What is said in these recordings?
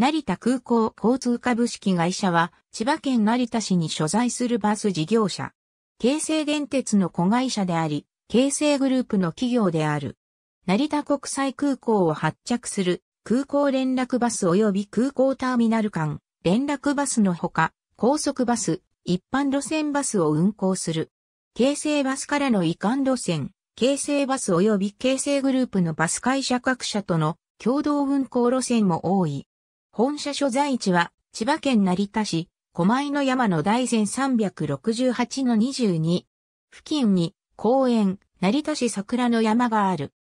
成田空港交通株式会社は、千葉県成田市に所在するバス事業者。京成電鉄の子会社であり、京成グループの企業である。成田国際空港を発着する空港連絡バス及び空港ターミナル間、連絡バスのほか、高速バス、一般路線バスを運行する。京成バスからの移管路線、京成バス及び京成グループのバス会社各社との共同運行路線も多い。本社所在地は、千葉県成田市、狛江の山の大山368の22。付近に、公園、成田市桜の山がある。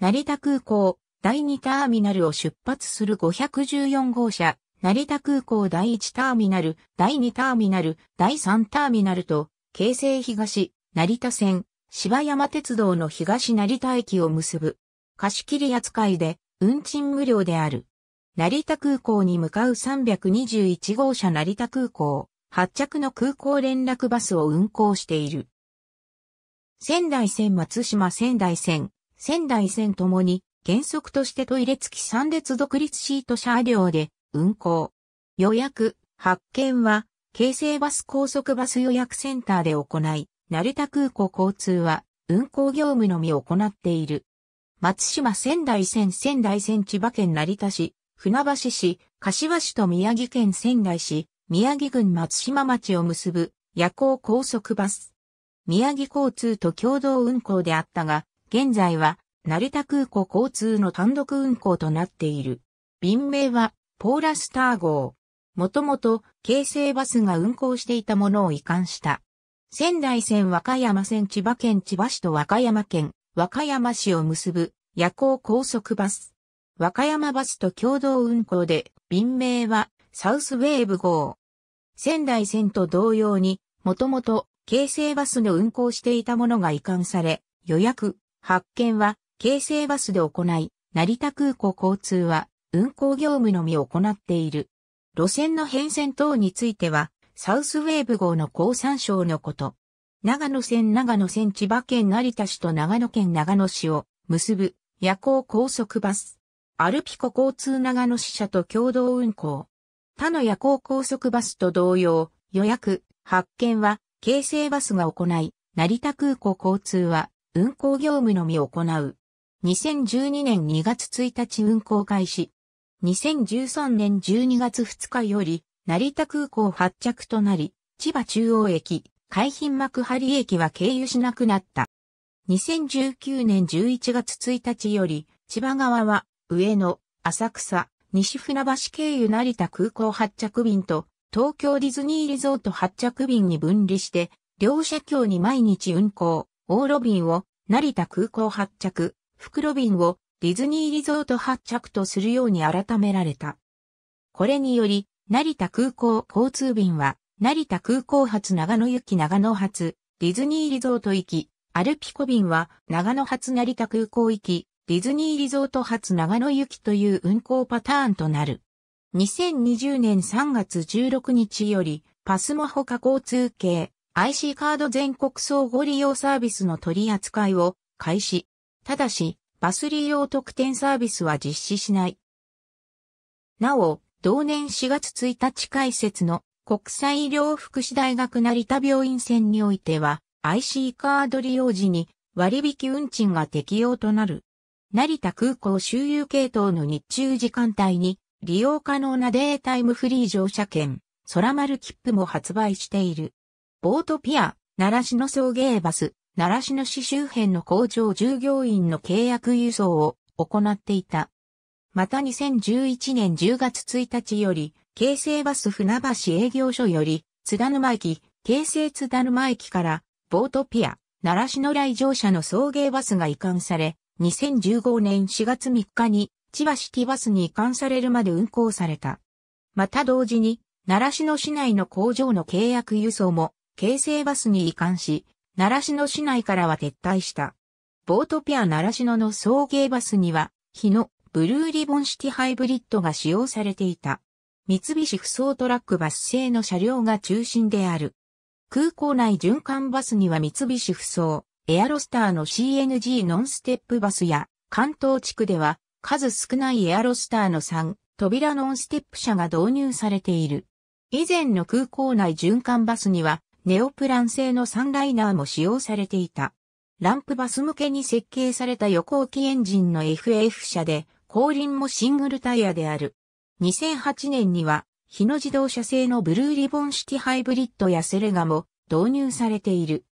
成田空港、第2ターミナルを出発する514号車、成田空港第1ターミナル、第2ターミナル、第3ターミナルと、京成東、成田線、芝山鉄道の東成田駅を結ぶ。貸し切り扱いで、運賃無料である。成田空港に向かう321号車成田空港、発着の空港連絡バスを運行している。仙台線松島仙台線、仙台線ともに原則としてトイレ付き3列独立シート車両で運行。予約、発券は、京成バス高速バス予約センターで行い、成田空港交通は運行業務のみ行っている。松島仙台線仙台線千葉県成田市船橋市、柏市と宮城県仙台市、宮城郡松島町を結ぶ夜行高速バス。宮城交通と共同運行であったが、現在は成田空港交通の単独運行となっている。便名はポーラスター号。もともと京成バスが運行していたものを移管した。仙台線和歌山線千葉県千葉市と和歌山県和歌山市を結ぶ夜行高速バス。和歌山バスと共同運行で、便名はサウスウェーブ号。仙台線と同様に、もともと京成バスの運行していたものが移管され、予約、発見は京成バスで行い、成田空港交通は運行業務のみ行っている。路線の変遷等については、サウスウェーブ号の降参省のこと。長野線長野線千葉県成田市と長野県長野市を結ぶ夜行高速バス。アルピコ交通長野支社と共同運行。他の夜行高速バスと同様、予約、発券は、京成バスが行い、成田空港交通は、運行業務のみ行う。2012年2月1日運行開始。2013年12月2日より、成田空港発着となり、千葉中央駅、海浜幕張駅は経由しなくなった。2019年11月1日より、千葉側は上野、浅草、西船橋経由成田空港発着便と、東京ディズニーリゾート発着便に分離して、両社協に毎日運行、往路便を成田空港発着、袋便をディズニーリゾート発着とするように改められた。これにより、成田空港交通便は、成田空港発長野行き長野発、ディズニーリゾート行き、アルピコ便は長野発成田空港行き、ディズニーリゾート発長野行きという運行パターンとなる。2020年3月16日より、パスモほか交通系 IC カード全国総合利用サービスの取り扱いを開始。ただし、バス利用特典サービスは実施しない。なお、同年4月1日開設の国際医療福祉大学成田病院線においては、IC カード利用時に割引運賃が適用となる。成田空港周遊系統の日中時間帯に利用可能なデータイムフリー乗車券、空丸切符も発売している。ボートピア、奈良市の送迎バス、奈良市の市周辺の工場従業員の契約輸送を行っていた。また2011年10月1日より、京成バス船橋営業所より、津田沼駅、京成津田沼駅から、ボートピア、奈良市の来場者の送迎バスが移管され、2015年4月3日に千葉シティバスに移管されるまで運行された。また同時に、奈良市の市内の工場の契約輸送も、京成バスに移管し、奈良市の市内からは撤退した。ボートピア奈良市のの送迎バスには、日のブルーリボンシティハイブリッドが使用されていた。三菱不走トラックバス製の車両が中心である。空港内循環バスには三菱不走、エアロスターの CNG ノンステップバスや、関東地区では、数少ないエアロスターの3、扉ノンステップ車が導入されている。以前の空港内循環バスには、ネオプラン製のサンライナーも使用されていた。ランプバス向けに設計された横置きエンジンの FF 車で、後輪もシングルタイヤである。2008年には、日野自動車製のブルーリボン式ハイブリッドやセレガも導入されている。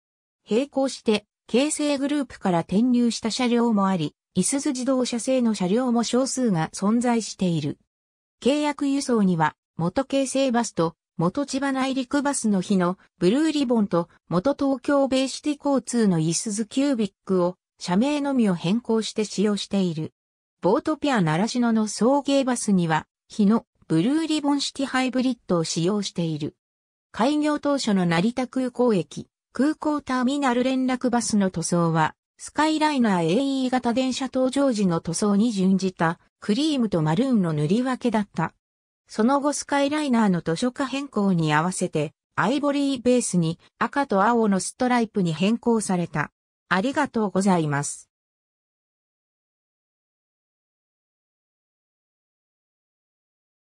並行して京成グループから転入した車両もあり、いすゞ自動車製の車両も少数が存在している。契約輸送には、元京成バスと、元千葉内陸バスの日のブルーリボンと元東京ベイシティ交通のいすずキュービックを社名のみを変更して使用している。ボートピア習志野の送迎バスには、日のブルーリボンシティハイブリッドを使用している。開業当初の成田空港駅、空港ターミナル連絡バスの塗装は、スカイライナー AE 型電車搭乗時の塗装に準じた、クリームとマルーンの塗り分けだった。その後スカイライナーの図書化変更に合わせて、アイボリーベースに赤と青のストライプに変更された。ありがとうございます。